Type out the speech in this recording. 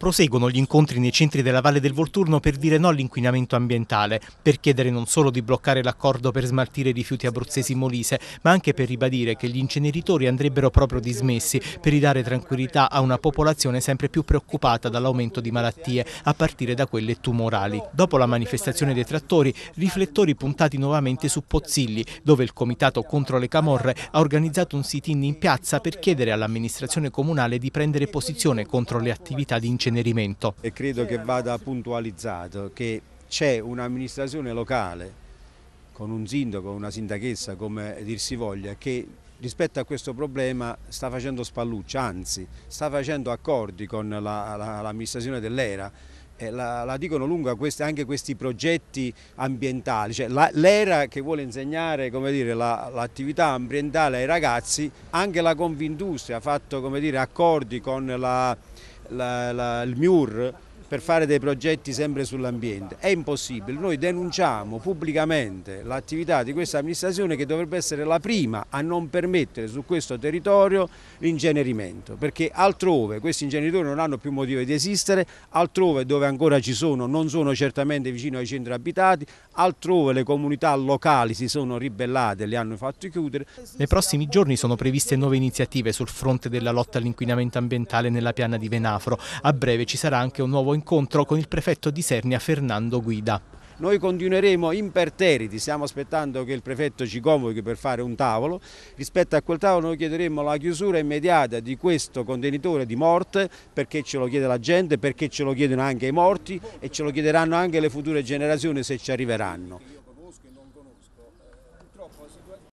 Proseguono gli incontri nei centri della Valle del Volturno per dire no all'inquinamento ambientale, per chiedere non solo di bloccare l'accordo per smaltire i rifiuti abruzzesi molise, ma anche per ribadire che gli inceneritori andrebbero proprio dismessi per ridare tranquillità a una popolazione sempre più preoccupata dall'aumento di malattie, a partire da quelle tumorali. Dopo la manifestazione dei trattori, riflettori puntati nuovamente su Pozzilli, dove il Comitato contro le Camorre ha organizzato un sit-in in piazza per chiedere all'amministrazione comunale di prendere posizione contro le attività di inceneritori dell'incenerimento. E credo che vada puntualizzato che c'è un'amministrazione locale con un sindaco, una sindachessa come dir si voglia, che rispetto a questo problema sta facendo spallucce, anzi sta facendo accordi con l'amministrazione la, la, dell'ERA eh, la, la, dicono lunga questi, anche questi progetti ambientali, cioè l'era che vuole insegnare l'attività la, ambientale ai ragazzi, anche la Convindustria ha fatto dire, accordi con il MIUR per fare dei progetti sempre sull'ambiente. È impossibile, noi denunciamo pubblicamente l'attività di questa amministrazione che dovrebbe essere la prima a non permettere su questo territorio l'ingenerimento, perché altrove questi ingeneritori non hanno più motivo di esistere, altrove dove ancora ci sono non sono certamente vicino ai centri abitati, altrove le comunità locali si sono ribellate e li hanno fatto chiudere. Nei prossimi giorni sono previste nuove iniziative sul fronte della lotta all'inquinamento ambientale nella piana di Venafro. A breve ci sarà anche un nuovo incontro incontro con il prefetto di Sernia Fernando Guida. Noi continueremo imperterriti, stiamo aspettando che il prefetto ci convochi per fare un tavolo. Rispetto a quel tavolo noi chiederemo la chiusura immediata di questo contenitore di morte perché ce lo chiede la gente, perché ce lo chiedono anche i morti e ce lo chiederanno anche le future generazioni se ci arriveranno.